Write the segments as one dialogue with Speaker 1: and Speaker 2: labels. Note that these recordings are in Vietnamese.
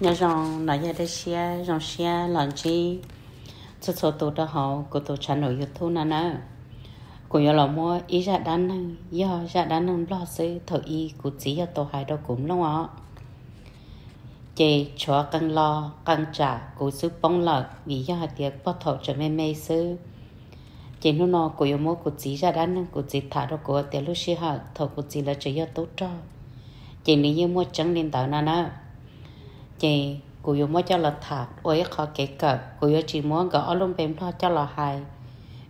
Speaker 1: nhà rong nói ra đây xe rong xe lần chi cho số tổ đó họ của tổ chăn nổi youtube nè nè của nhà lão mua ý ra đan năng do ra đan năng lo sự thợ y của chỉ cho tổ hai đâu cũng lâu ạ chị cho căng lo căng trả của sự bông lợ vì do hạt tiệc bắt thọ cho mê mê sư chị nó nó của yêu mua của chỉ ra đan năng của chỉ thả đâu của tiệc lúc xí hạt thọ của chỉ là chỉ cho tốt cho chị nếu như mua chẳng lên tàu nè nè chị cô yêu mua cho là thả ôi khó kể cỡ cô yêu chỉ muốn gõ lông bém lo cho là hài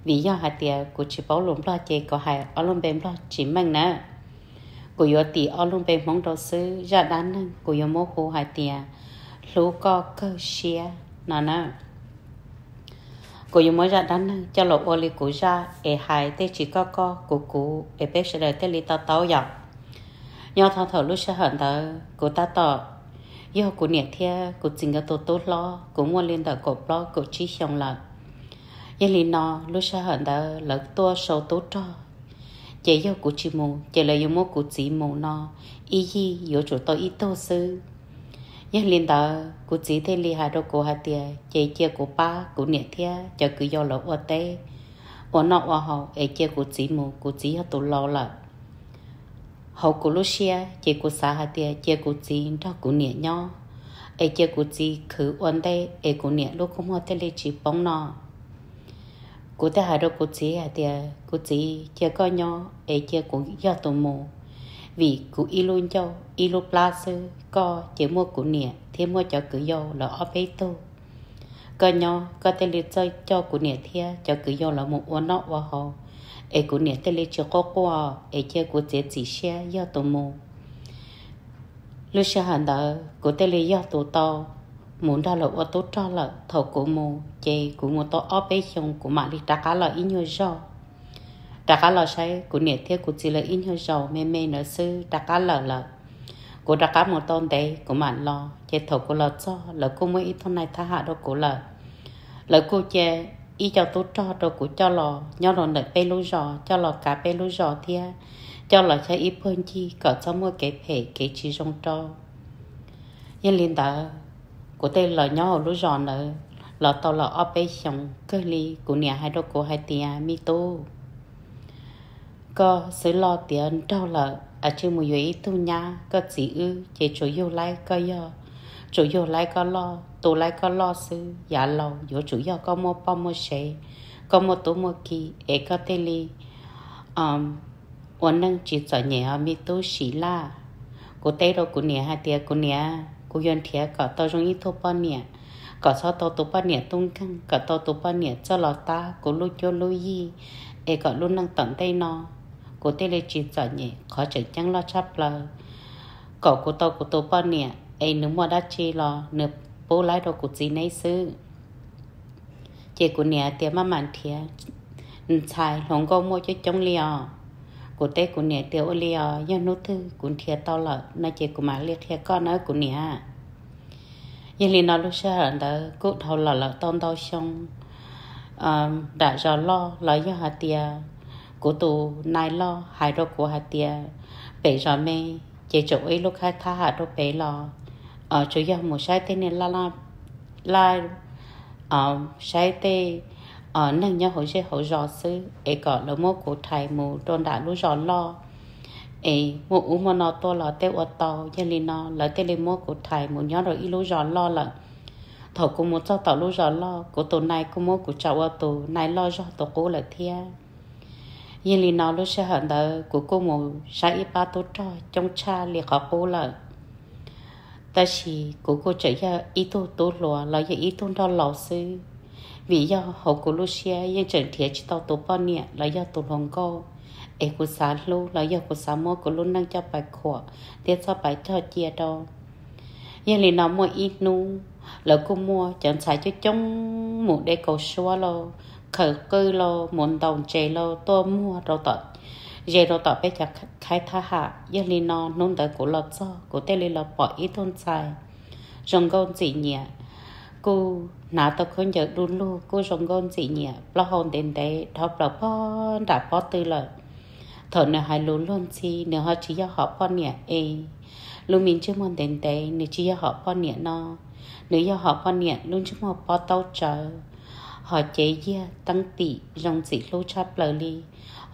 Speaker 1: vì do hai tiền cô chỉ bảo lông lo chị có hài ở lông bém lo chỉ mình nè cô yêu tì ở lông bém mong đầu sư ra đán nè cô yêu mua hồ hai tiền lú co cơ xia nè nè cô yêu mua ra đán nè cho lộ ô li cô ra e hài tê chỉ co co cô cô e bé sẽ đợi tê li tao tao dọc nhau thằng thở lúc sẽ hận tớ cô ta tao giờ cô nhiệt thia cô chính cái tốt tốt lo cô muốn liên đợt cột lo cô chi xong là giờ liền nó lúc sau hận đợt lỡ tua sâu tốt cho chế giờ cô chỉ mù chế là giờ mua cô chỉ mù nó ý gì giờ chủ tôi ý tô sư giờ liên đợt cô chỉ thấy li hai đâu cô hai tia chế chia cô ba cô nhiệt thia cho cứ do lỡ ở tê ở nọ ở hậu ấy chia cô chỉ mù cô chỉ hết tụ lo lại hậu của lúc xưa, chỉ có xã hội, tiề chỉ của chị đó của nhẹ nhau ai chỉ có tiền, cứ ổn đây ai có nhẹ lúc không hoa tê lê chỉ bóng nọ của ta hà đâu của chị hạt tiề của chị chỉ có nhau ai chỉ có do tổ mù vì cứ y luôn cho y lúc la sư có chỉ mua của nhẹ thì mua cho cứ dâu là ở bấy tô có nhau có tê lê chơi cho của nhẹ thì, cho cứ dâu là một ổn nọ và họ ai cũng nhớ tới lấy cho cô qua, ai chơi của chế chỉ xe do tổ mù lúc xe hàng đó cô tới lấy do tổ to muốn đó là ô tô cho là thầu cô mù chơi cô mù tổ ở bên trong của mà đi đặt cả là ít nhiều rồi trả cả là sai của nhớ thế của chỉ là ít nhiều rồi mê mê nữa sư trả cả là là của trả cả một tôn đấy cô mà lo chơi thầu cô lo cho là cô mới ít hôm nay tha hạ đâu cô là lời cô chê ý cho tôi cho đồ của cho lò nhau lò nở bê lú giò cho lò cá bê lú giò thia cho lò cho ý phơn chi có cho mua cái phê cái chi rong cho nhân liên tờ của tên lò nhau lú giò nở lò tàu lò ở bê xong cơ ly của nhà hai đồ của hai tia mi tô có sự lo tiền trâu lợ à chứ mùi yếu tu nha có chỉ ư chỉ chỗ yêu lại có yo chỗ yêu lại có lo tổ lại có lo sư giả lâu dỗ chủ yếu có mô bao mô xe có mô tổ mô kỳ e có tê li um ổn năng chỉ sợ nhẹ ở mi tổ xí la cô tê đâu cô nhẹ hai tia cô nhẹ cô yên thiệt có tao trong ít thô bao nhẹ có sao tao tổ bao nhẹ tung căng có tao tổ bao nhẹ cho lọ ta cô lôi cho lôi gì e có luôn năng tận tay nó cô tê lê chỉ sợ nhẹ khó chở chăng lo chắp lờ có cô tao cô tổ bao nhẹ ai nếu mà đã chi lo nếu bố lại đồ cụ gì nấy sư chị cụ nè tiền mà mặn thiệt xài lòng gò mua cho chống liều cụ tê cụ nè tiêu liều do nút thư cụ thiệt tao lợ nói chị cụ mà liệt thiệt con ơi cụ nè yên lì nói lúc xưa đó cụ thầu lợ lợ tông tao xong ờ, đã rõ lo lo do hạt tiền cụ tù nai lo hai đồ của hạt tiền bể rõ mê chị chỗ ấy lúc hai thả hạt đồ bể lo ở chỗ giờ một sai tên này là la la, ở ờ, sai tên ở ờ, nâng nhau hồi sẽ hồi rõ sư ấy có là một cụ thầy mù đồn đã lúc rõ lo ấy một u mà nó to là tiêu ô tàu gia lì nó là tiêu lên một cụ thầy mù nhớ rồi ít lúc rõ lo là thầu cũng muốn cho tàu lúc rõ lo của tổ này cũng muốn của cháu ô tổ này lo cho tổ cô là thia gia lì nó lúc sẽ hẳn đó của cô mù sai ba tổ cho trong cha liệt họ cô là ta chỉ cố cố chạy ra ít tô tô lúa là giờ ít tô đo lò sư vì do cố của xe, yên chẳng thiệt chỉ tao tổ bao nhiêu là do tổ lòng cô em cố xã lô là do cố xã mô cố luôn đang cho bài khổ thế sao bài cho chia đâu yên lì nó mua ít nu lỡ cố mua chẳng xài cho chống một đế cầu xóa lo khởi cư lo muốn đồng chè lo tôi mua rồi tận giờ rồi tỏ bé chặt khai thác hạ giờ li nó nôn tới của lọt cho của tê li lọt bỏ ít thôn xài rồng gôn dị nhẹ cô nã tao không nhớ đun lu cô rồng gôn dị nhẹ lo hồn đến đấy thọp lọ po đã po tư lợi thở nửa hai lún luôn chi nửa họ chỉ cho họ po nhẹ ê lúc mình chưa muốn đến đấy nửa chỉ cho họ po nhẹ nó nửa cho họ po nhẹ luôn chưa muốn po tao chờ họ chế gì, tăng tỷ rồng dị lô chắp lời li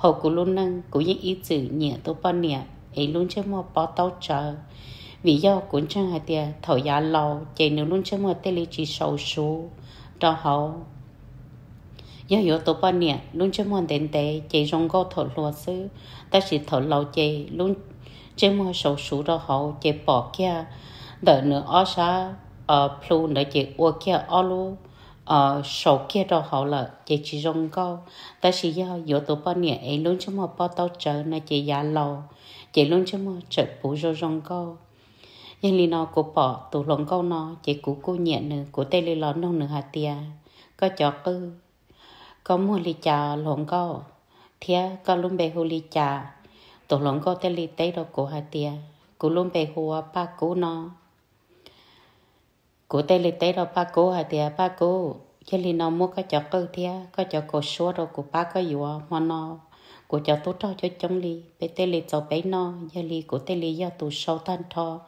Speaker 1: hồ cụ luôn nâng cụ những ý chữ nhẹ tô bao nhẹ ấy luôn cho mua bao tao chờ vì do cuốn chân hai tia thổi giá lâu chạy nếu luôn cho mua tele chỉ sâu số đó hậu do yếu tố bao nhẹ luôn cho mua đến tế chạy rong go thổi lúa sư ta chỉ thổi lâu chạy luôn cho mua sâu số đó hậu chạy bỏ kia đợi nữa ở xa ở plu nữa chạy ô kia ở luôn ở ờ, sổ kia đó họ là chị chỉ rong câu ta chỉ do giữa tổ bao nhiêu ấy luôn chứ mà bao tao chờ na chị giá lâu chị luôn chứ mà chợ bù rô rong câu nhưng lý nó cố bỏ tổ lòng câu nó chỉ cố cô nhện nữa cố tay lý nó nông nữa hạt tia có chó cư có mua lý trà lòng câu thia có luôn bề hồ lý trà tụ lòng câu tay lý tay đâu cố hạt tia cố luôn bề hồ ba cố nó cô tê lì tê đâu ba cô hà tìa ba cô chứ lì nó mua cái chó cơ thia cái chó cổ số rồi của ba cái gì mà nó của chó tốt cho cho chống lì bé tê lì cháu bé nó giờ lì của tê lì giờ tù sâu tan thọ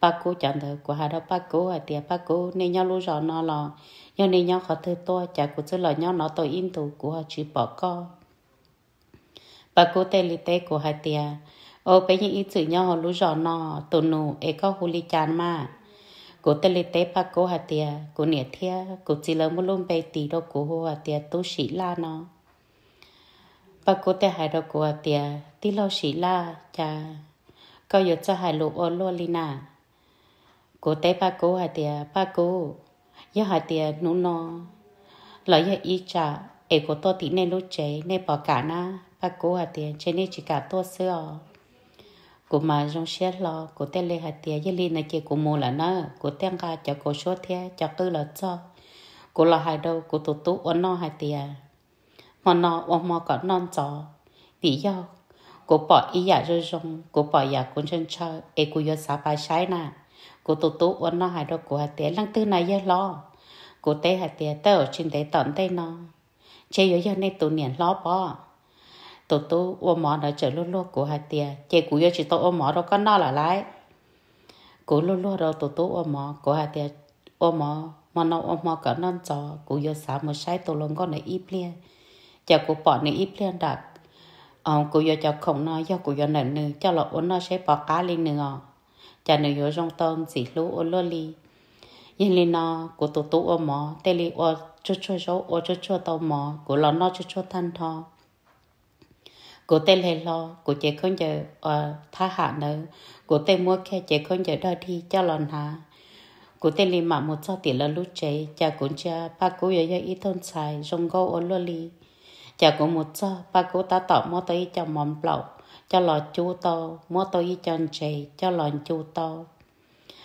Speaker 1: ba cô chẳng thờ của hà đâu ba cô hà tìa ba cô nên nhau lúc rõ nó là giờ nên nhau khó thơ to chả của chứ là nhau nó tôi in tụ của họ chỉ bỏ co ba cô tê lì tê của hà tìa ô bé những ý chữ nhau họ lúc rõ nó tụ nụ ấy có hồ lì chán mà cô ta lê tế pa cô hạt tia cô nè tia cô chỉ lỡ một lông bay tì đâu cô hồ hạt tia tu sĩ la nó pa cô ta hai đâu cô hạt tia tì lâu sĩ la cha câu giờ cho hai lục ô lô lina cô tế pa cô hạt tia pa cô giờ hạt tia nụ nó lợi giờ y cha e cô to tí nè lúc chế nè bỏ cả na pa cô hạt tia chế nè chỉ cả to sữa cô mà rong xe lo cô tên lê hạt tiề với linh này chơi cô mua là nó cô tên ga cho cô số thế cho cứ là cho cô là hai đâu cô tụt tụt ôn no hạt tiề mà nó ôn mà có non cho lý do cô bỏ ý nhà dạ rồi rong cô bỏ nhà dạ cuốn chân cho e cô yo xả bài sai nà cô tụt tụt ôn no hai đâu cô hạt tiề lăng tư này với lo cô tê hạt tiề tớ ở trên tê tận tê nó chơi với nhau này tụ niệm lo bỏ tổ tổ ô mỏ nó trở lô lô của hai tia chè cú yêu chỉ tổ ô mỏ đâu có nó là lái cú lô lô đâu tổ tổ ô mỏ của hai tia ô mỏ mà nó ô mỏ cả non cho cú yêu xả một sai tổ lông con này ít liền chè cú bỏ này ít liền đặt ông cú yêu cho không nó do cú yêu nè nè cho là ôn nó sẽ bỏ cá lên nè ngọ chà nè yêu trong tôm chỉ lú ôn lô li yên li nó cú tổ tổ ô mỏ tê li ô chút chút số ô chút chút tôm mỏ cú lò nó chút chút thanh thọ cô tê lê lo cô chế không giờ ờ tha hạ nữa cô tê mua khe chế không giờ đó đi cho lòn hà cô tê lì mà một cho tỷ là lúc chế cha cũng cha ba cô giờ giờ ít thôn xài rong gô ôn lô li cha cũng một cho ba cô ta tạo mua tới cho món bọc cho lò chú to mua tới cho chế cho lòn chú to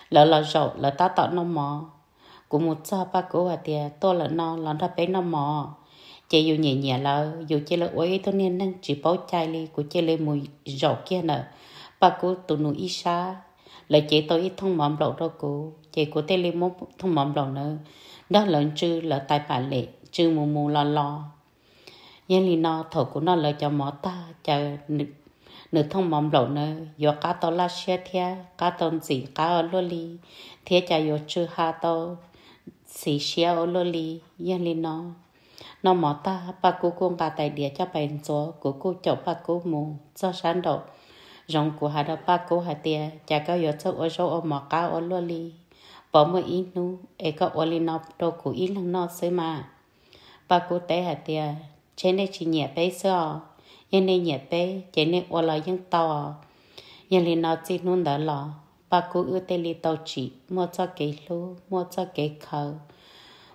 Speaker 1: lỡ lò rộng lỡ ta tạo nó mỏ cũng một cho ba cô à tia tôi là nó lòn ra bé nó mỏ chị dù nhẹ nhẹ là dù chị là ôi tôi nên nâng chỉ bảo chai li của chị lên mùi rõ kia nè bà cô tụ nụ y xa, là chị tôi ít thông mỏm lộ đâu cô chị của tê lên mốt thông mỏm lộ nữa đó là chư là tài bà lệ chư mù mù lo lo nhưng li nó thổ của nó là cho mỏ ta cho nửa thông mỏm lộ nữa do cá tàu la xe thia cá tàu gì cá ở lô li thia cho do chư ha tô, xì xe ở lô li nhưng li nó nó mỏ ta ba cô con bà tài địa cho bèn gió của cô chậu ba cô mù cho sáng đầu rong của hà đó ba cô hà tia chả có yếu cho ô số ô mỏ cá ô lô li bỏ mơ ý nu e có ô li nọ đồ của ít lăng nọ xứ mà ba cô tế hà tia trên đây chỉ nhẹ bé sơ yên đây nhẹ bé trên đây ô lo yên to yên li nọ chỉ nôn đỡ lò ba cô ưa tê li tàu chỉ mua cho cái lô mua cho cái khờ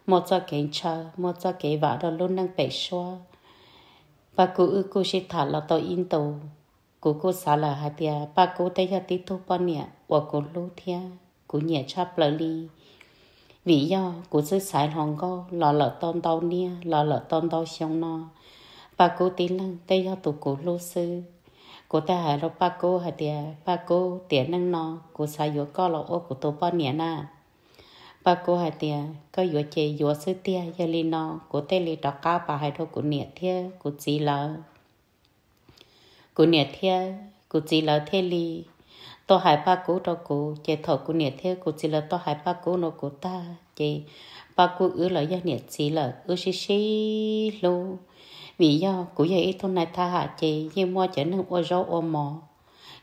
Speaker 1: một cho kẻ chờ một cho kẻ vợ đó luôn đang bể xóa Ba cô ư cô sẽ thả là tôi in tàu cô cô xả là hai bia ba cô thấy cho tí thu bao nè và cô lú thia cô nhẹ chắp lời đi vì do cô sư xài hòn go lọ lọ tôn tàu nia lọ lọ tôn tàu xong nó ba cô tí lăng thấy cho tụ cô lú sư cô ta hãy lo ba cô hai tia ba cô tiền năng nó cô xài vô co lọ ô của tôi bao nè na bà cô hai tia có yếu chế yếu sư tia giờ li nó cô tê li đọc cao bà hai thôi cô nhiệt thia cô chỉ lỡ cô nhiệt thia cô chỉ lỡ thế li to hai bà cô đó cô chế thọ cô nhiệt thia cô chỉ lỡ to hai bà cô nó cô ta chế bà cô ứ lỡ giờ nhiệt chỉ lỡ ứ xí xí lô vì do cô giờ ít thôn này tha hạ chế nhưng mua chả nâng ô rau ô mò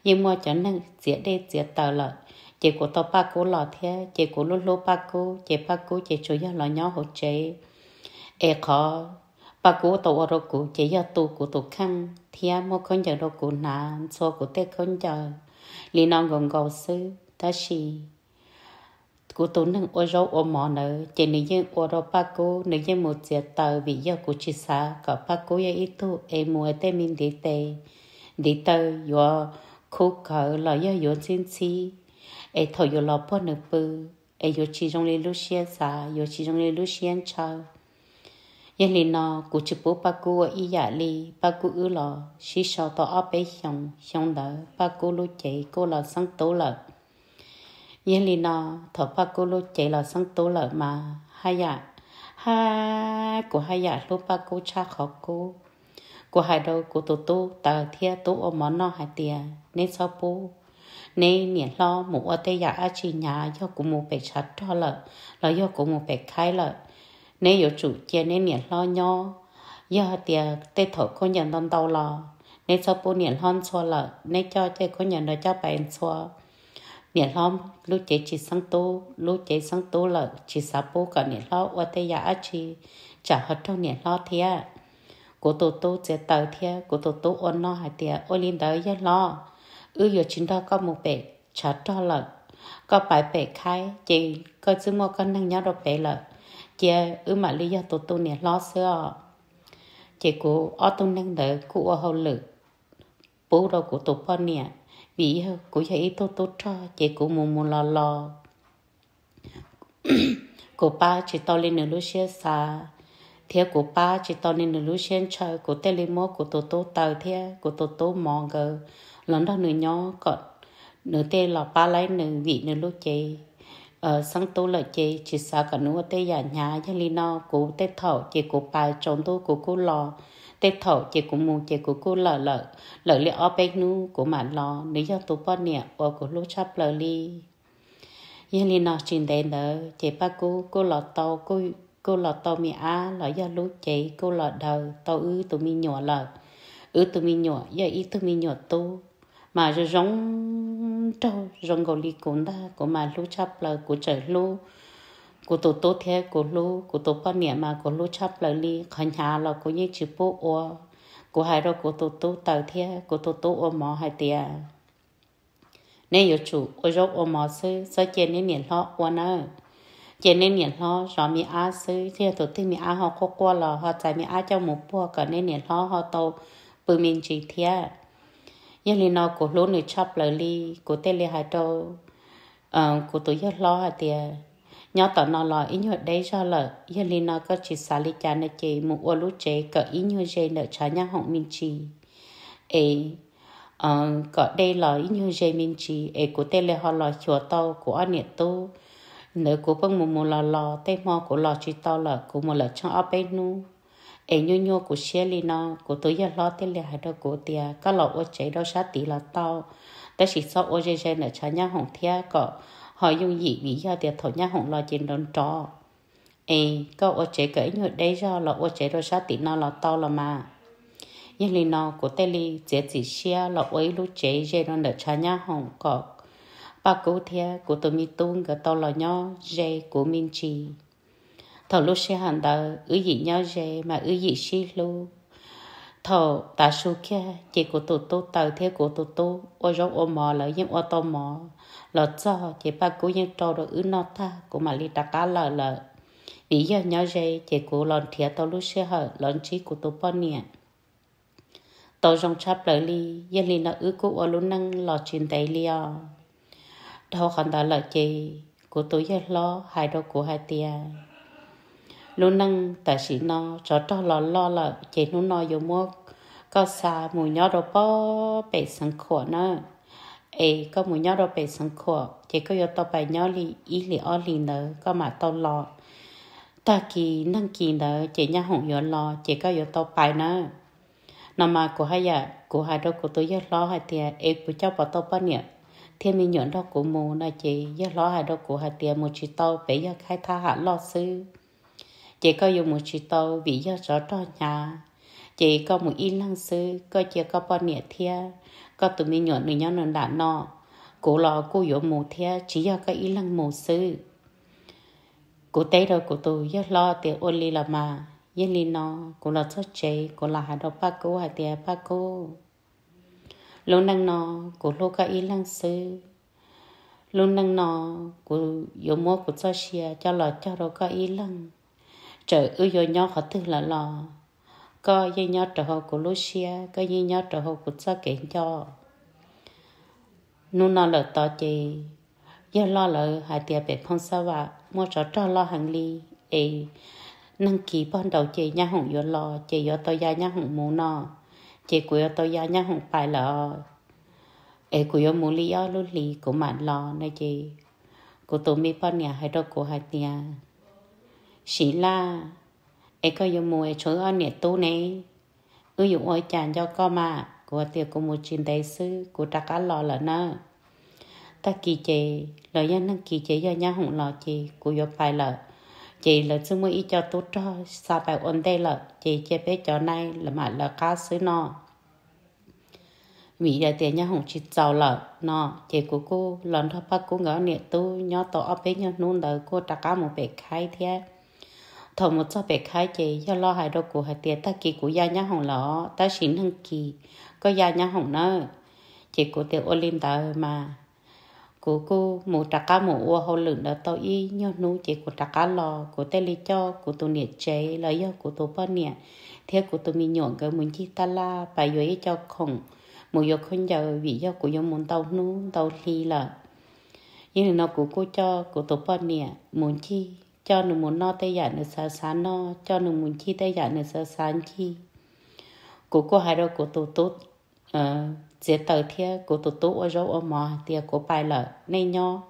Speaker 1: nhưng mua chả nâng dĩa đê dĩa tờ lợn chị của tao ba cô lọ thế chị của lô lô ba cô chị ba cô chị chủ yếu là nhau hộ chị e khó ba cô tao ở đâu cô chị yếu tu của tao khăn thế mà con giờ đâu cô nà so của tết con giờ li nong gồng gò sư ta xì cô tao nâng ô rau ô mỏ nữa chị nữ dân ô rau ba cô nữ dân một giờ tờ vì do của chị xa, có ba cô yếu ít tu em mua tên mình để tê để tờ do khô cỡ là do yo xin xin ai thọ yo lo po nơ pư ai yo chi trong le lu xie sa yo chi trong le lu xie cha yên li nó cụ chụp bố ba cụ ở y giả dạ li ba cụ ư lo xí sao tỏ ở bế xong xong đỡ ba cụ lu chạy cô lo sáng tố lợ yên li nó thọ ba cụ lu chạy lo sáng tố lợ mà hai giả dạ, ha của hai giả dạ lu ba cụ cha khó cô của hai đầu của tổ tu tờ thia tu ở món nó hai tiền nên sao bố nên niệm lo một ở tây giả ở chi nhà do cũng một bề sát cho lợ là do cũng một bề khai lợ nên niệm lo nhau do tiệc tê thổ có nhận tâm đầu lò nên sau bốn niệm lon xua lợ nên cho tê có nhận được cho bạn xua niệm lo lúc chế chỉ sáng tu lúc chế sáng tu lợ chỉ sa bốn cả niệm lo ở tây giả ở trả hết trong niệm lo thiệt của tổ tổ chế tờ thiệt của tổ tổ ôn lo hai tiệc ôn linh tới rất lo ư yo chúng ta có một bể chả to là có bài bể khai chỉ có chứ mua con năng nhau đâu bể là chỉ ư mà lý do tụt tụt này lo sữa chỉ cô ở tụt năng đỡ cô ở hậu lực, bố đồ của tụt con nè vì cô chạy ít tụt tụt cho chỉ cô mù mù lo lo cô ba chỉ to lên nửa lúc xe xa thế của ba chỉ tao nên lưu sen chơi của tê mô của tổ tổ tàu thế của tổ tổ mò ngờ lần đó nửa nhỏ còn nửa tê là ba lấy nửa vị nửa lúc chê ờ sang tu là chê chỉ sợ cả nửa tê giả nhà cho lý nó của tê thọ chỉ của ba trong tu của cô lo tê thọ chỉ của mù chỉ của cô lợ lợ lợ liệu ở bên nu của mạn lo nếu do tu bao nè ở của lúc chắp lợ li yên lý nó trên đây đó chỉ ba cô cô lọ tàu cô cô là tàu mi á là do lú chế cô là đầu tàu ư tụi mi nhỏ lọ ư tụi mi nhỏ giờ ít tụi mi nhỏ tu mà rồi rong trâu giống gầu li cuốn ta của mà lú chắp lờ của trời lú của tổ tổ thế của lú của tổ ba niệm mà của lú chắp lờ li khẩn nhà là của những chữ bố ô của hai đó của tổ tổ tàu thế của tổ tổ ô mỏ hai tia nên yêu chủ ô rốt ô mỏ sư sơ chê nên niệm lo ô nơ chị nên nhận lo cho mi á sư thì tổ tiên mi á họ có qua là họ trái mi á cho một bữa cả nên nhận lo họ tàu bự mình chỉ thia như lý nó của lúc này chấp lời li của tên li hai tàu của tổ dân lo hả tiệt nhớ tỏ nó lo ý nhớ đấy cho lợ nhưng lý nó có chỉ xả lý cha nè chị một ô lúc chế cỡ ý nhớ dây nợ cho nhau họ mình chỉ ê có đây là ý nhớ dây mình chỉ ê của tên li họ lo chùa tàu của anh nhiệt tu nếu cố bằng mù mù lò lò tê mò cố lò chỉ to là cố mù là trong áp bên nu ấy nhô nhô cố xe li nó cố tối giờ lo tê lẹ hai đô cố tia các lò ô chế đôi sát tí là to ta chỉ sau ô dê dê nở cho nhá hồng thia cọ họ dùng gì vì do tiệt thổ nhá hồng lo trên đón trò ê có ô chế cỡ nhựa đấy do là ô chế đôi sát tí nó là to là mà nhưng li nó cố tê li dễ chỉ xe là ấy lúc chế dê nó nở cho nhá hồng cọ ba cụ thia cụ tôi mi tung cái to lò nhó dê của minh chi thầu lúc xe hàng tờ ư dị nhó dê mà ư dị xí lu thầu ta su kia chỉ của tụ tụ tàu theo của tụ tụ ô rong ô mò lỡ những ô to mò lỡ cho chị ba cụ nhân trâu rồi ư nó ta của mà li đặt cá lỡ lỡ vì giờ nhỏ dê chỉ của lòn thia tàu lúc xe hở lòn chi của tụ bao nhiêu tàu rong chắp lỡ li dân li nó ư cụ ô lúc năng lọt chuyện tay li à thâu khăn đó lợi chị của tôi giờ lo hai đôi của hai tia luôn năng tại sĩ nó cho cho lo lo là chị nó nói vô mua có xa mùi nhó đồ bó bể sẵn khổ nữa ấy có mùi nhó đồ bể sẵn khổ chỉ có yếu tao bài nhó lì ý lì o lì nữa có mà tao lo ta kỳ năng kỳ nữa chỉ nhà hồng yếu lo chỉ có yếu tao bài nữa nằm mà của hai giờ dạ, của hai đôi của tôi rất lo hai tia ấy của cháu bảo tao bao nhiêu thiên mình nhận đó của mù nà chị do lo hà đó của hà tiền một chị tàu bé do khai thác hạ lo sư chị có dùng một chị tàu vì do rõ đó nhà chị có một ít lăng sư có chị có bao nhiêu thia có tụi mình nhận được nhau nền đã nọ cố lo cố dỗ mù thia chỉ do có ít lăng mù sư cố tế rồi cụ tôi do lo tiền ô li là mà yên li nó cụ là cho chị cố là hà đó ba cô hà tiền ba cô lô năng nó của lô ca y lăng sư lô năng nó của yếu mô của cho xia, cho lò cho lô ca y lăng trở ư yếu nhau họ tư là lò có dây nhau trở hồ của lô xia, có dây nhau trở hồ của cho kiện cho nô nó lỡ tỏ chì giờ lo lỡ hai tia bẹp phong sa vạ mua cho trò lo hàng ly ê năng kỳ ban đầu chì nhà hồng yếu lo chì yếu tỏ gia nhà hồng mù nọ chị của tôi ya nhá không phải là ấy của yo muốn lý do lúc lý của mà lo này chị của tôi mi bao nhà hay đâu của hai tia xí la ấy có yo mua chỗ ở nhà tu này ư dụ ôi chàng cho con mà của tiệc của một chuyện đại sư của ta cá lo là nó, ta kỳ chế lời nhân năng kỳ chế do nhà hùng lo chị của yo phải là chị là chúng mới cho tốt cho sao phải ổn đây là chị chế bé cho này là mà là cá sứ nó vì giờ tiền nhà hồng chị giàu là nó chị của cô lần thọ bắt cô ngỡ niệm tu nhớ tổ ở bé nhà nôn đời cô trả cá một bé khai thế thầu một cho bé khai chị do lo hại đâu của hai tiền ta kỳ của gia nhà hồng lọ ta xin thằng kỳ có gia nhà hồng nữa chị của tiểu ô lim mà cô cô mù trà cá mù ua hồ lửng đó tao y nhớ nú chế của trà cá lò của tê li cho của tôi nhiệt chế là do của tôi bao nhiệt theo của tôi mình nhọn cái muốn chi ta la bài dưới cho khổng mù yo không giờ vì do của yo muốn tao nú tao li là nhưng nó của cô cho của tôi bao nhiệt muốn chi cho nó muốn no tê giả nó sa sán no cho nó muốn chi tê giả nó sa sán chi của cô hai đâu của tôi tốt Ờ, chế tờ thia của tụ tụ ở râu ở mò tia của bài lợ nên nhò,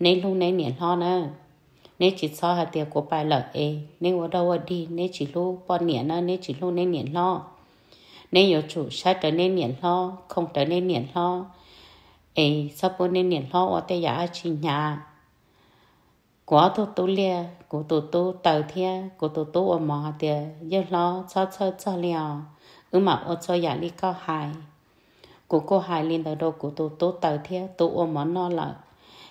Speaker 1: nên lu nên niệm lo nè nên chỉ so hà tia của bài lợ ê nên ở đâu ở đi nên chỉ lu bọn niệm nè nên chỉ lu nên niệm lo nên 有主杀得 nên niệm lo không không 得 nên niệm lo ê sắp bốn nên niệm lo ở tây giả chỉ nhà quá tụ tụ lia của tụ tụ tờ thia của tụ tụ ở mò tia giờ lo cho cho cho liao ừ mà ở cho giả đi có hại của cô hai lên đầu đầu của tôi tôi tờ thế tôi ôm món nó là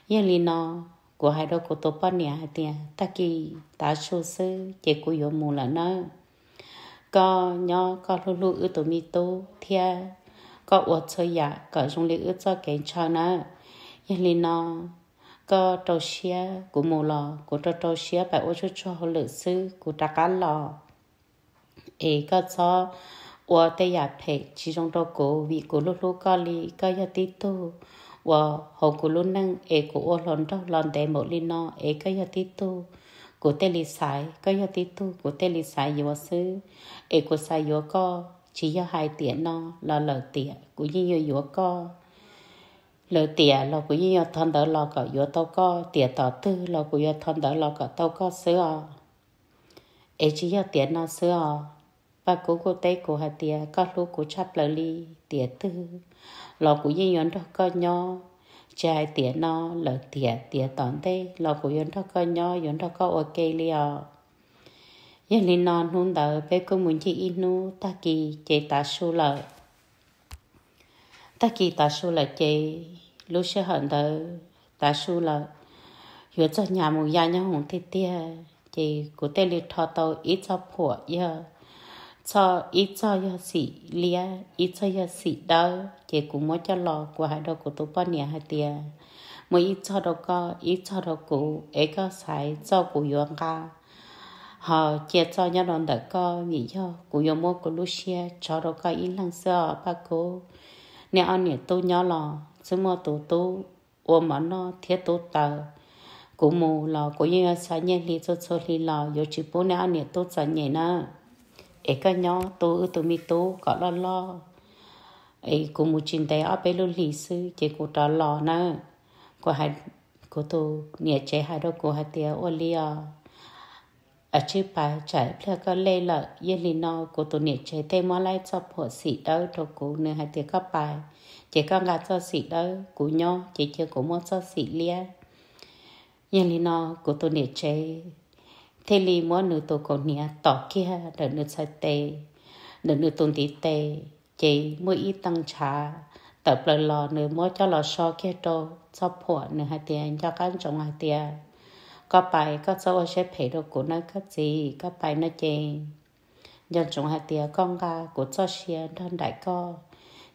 Speaker 1: yên lên nó của hai đầu của tôi bao nhiêu hai tiền ta kỳ ta số sư chỉ của yếu mù là nó có nhỏ có lulu lú ư tụi mi tô thia có uất chơi giả dạ, có dùng lý ư cho cái cho nó yên lên nó có trâu xia của mù lò của trâu trâu xia phải ô cho cho lự sư của trà cá lò ấy có cho 我得也陪其中的狗为狗噜噜咖哩咖要滴多，我好狗噜能诶狗我乱到乱得莫哩喏诶咖要滴多，狗得哩晒咖要滴多，狗得哩晒有事，诶狗晒有个只要 hai tiền nó là lợi tiền của những người yếu co lợi tiền là của những người thân đỡ lo cả yếu tao co tiền tao tư là của người thằng đó lo cả tao co sữa ấy chỉ là tiền nó sữa và cô cô tế cô hà tiệt có lúc cô chắp lỡ li tiệt tư lò cô yên yến đó có nho trái tiệt nó lỡ tiệt tiệt tón tê lò cô yến đó có nho yến đó có ok liò yên linh non hôn đỡ bé cô muốn chỉ nu ta kỳ chế ta su lợ ta kỳ ta su lợ chế lúc sơ hận đỡ ta su lợ hứa cho nhà mù ya nhau hùng tiệt tiệt chị của tê liệt thọ tàu ít cho phủa giờ cho ít cho ya si lia ít cho ya si đó chỉ cũng mỗi cho lo của hai đầu của tôi bao nhiêu hai tia mỗi ít cho đâu co ít cho đâu cụ ấy có sai cho cụ yuan ca họ chia cho nhau đón đỡ co nghĩ cho cụ yuan mua của lucia cho đâu có ít lăng sợ ba cô nè anh nè tôi nhỏ lò chứ mua tổ tổ ôm mà nó thiết tổ tờ cụ mù lò của như sa nhẹ li cho cho li lò yo chỉ bố nè anh nè tôi sa nhẹ na ấy cả nhau tôi tôi mi tôi có lo lo ấy cũng một chuyện tay ở bên luôn lý sư chỉ cô trả lo nè cô hai cô tôi nhẹ chế hai đôi cô hai tia ô lia ở chữ bài chạy phía có lê lợ yên lý nó cô tôi nhẹ chế tay mà lại cho bộ sĩ đâu cho cô nè hai tia có bài chỉ có ngã cho sĩ đâu cô nhau chỉ chưa có muốn cho sĩ lia yên lý nó cô tôi nhẹ chế thế li mua nữ tổ còn nia tỏ kia đợt nữ sai tê đợt nữ tôn tí tê chỉ mua ít tăng trà tập lời lò nữ mua cho lò so kia trâu cho phổ nữ hai tiền cho các chồng hai tiền có bài có cháu sẽ phải đồ của nó có gì có bài nó chê nhân chúng hai tiền con gà của cho xe thân đại co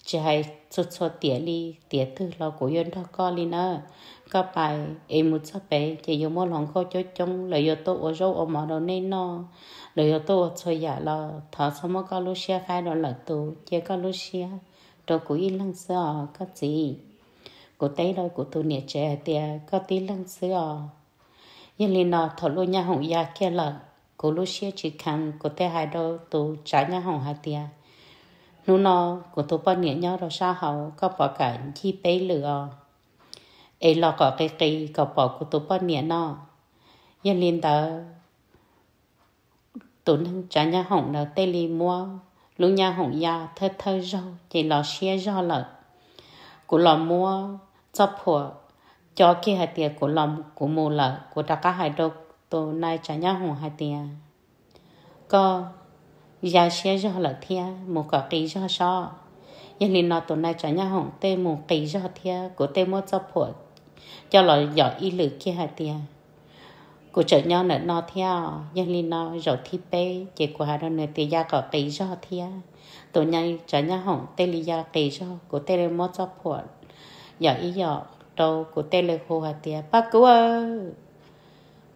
Speaker 1: chỉ hay chút cho tiền đi tiền thứ lo của dân thọ co đi nữa các bài em một sắp bé chỉ dùng một lòng khó cho chung lấy yếu tố ở râu ở mỏ đầu nên nó lấy yếu tố ở chơi giả là thọ xong mà có lúc xe phải đó là tù chỉ có lúc xe đồ của yên lăng sơ các gì của tay đó của tôi nhẹ trẻ thì có tí lăng sơ yên liền nó thọ lúc nhà hồng ya kia là của lúc xe chỉ khăn của tay hai đó tù trả nhà hồng hai tia nụ nó của tôi bao nhẹ nhau rồi sao hậu có bỏ cả chi bấy lửa ấy lo có cái cây có bỏ của tôi bao nhiêu nó nhân liên tờ tụi nâng trả nhà hỏng là tê li mua lúc nhà hỏng ya thơ thơ rau chỉ lo xe rau lợ của lò mua cho phù cho kia hai tiền của lo của mua lợ của đặc cả hai đô tôi nay trả nhà hỏng hai tiền có giá xe rau lợ thia một cả cây rau sao nhân liên nó tụi nay trả nhà hỏng tê một cây rau thia của tê mua cho phù cho là giỏi y lử kia hạt tia cụ trở nhau nợ nó theo nhân linh nó rồi thi bê chỉ của hà đông nợ tia gia có cây do thia tổ nhân trở nhau hỏng tê li gia cây do của tê lê mót cho phụt giỏi y giỏi đầu của tê lê hồ hạt tia bác cứu ơi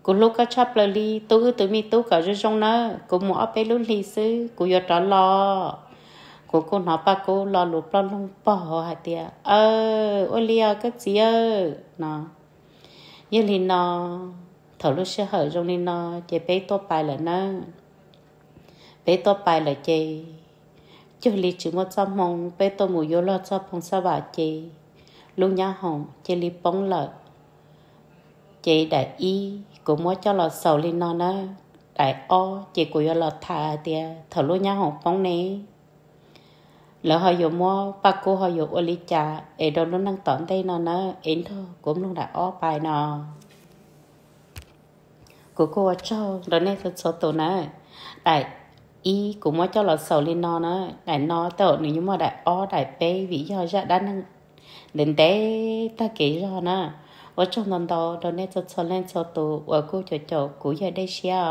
Speaker 1: cô lúc có chắp lời li tôi cứ tụi mi tôi cả rơi trong nó cô mua áp bê lúc li sư cô giờ trả lo cô cô nó ba cô lo lụp lo lông bò hả tia ơ ờ, ôi lia cái gì ơ nó như lì nó thở lúc sẽ hở trong lì nó chế bé to bài là nó bé to bài là chế chứ lì chỉ một trăm mong bé to mù vô lo cho phong sa bà chế lúc nhá hồng chế lì bóng lợ chế đại y cũng muốn cho lọ sầu lì nó nó đại o chế của lo thà tia thở lúc nhá hồng bóng này lỡ họ dùng mua ba cô họ dùng ô lý trà để đồ nó đang tỏn tay nó nó én thơ cũng luôn đã ó bài nó của cô cho đó nên thật số tổ nó đại ý cũng mua cho là sầu lên nó nó đại nó tổ nếu như mà đại ó đại bê vì do ra đã năng đến té ta kể cho nó ở trong lần đó đó nên thật số lên số tổ ở cô cho cho cũng giờ đây xia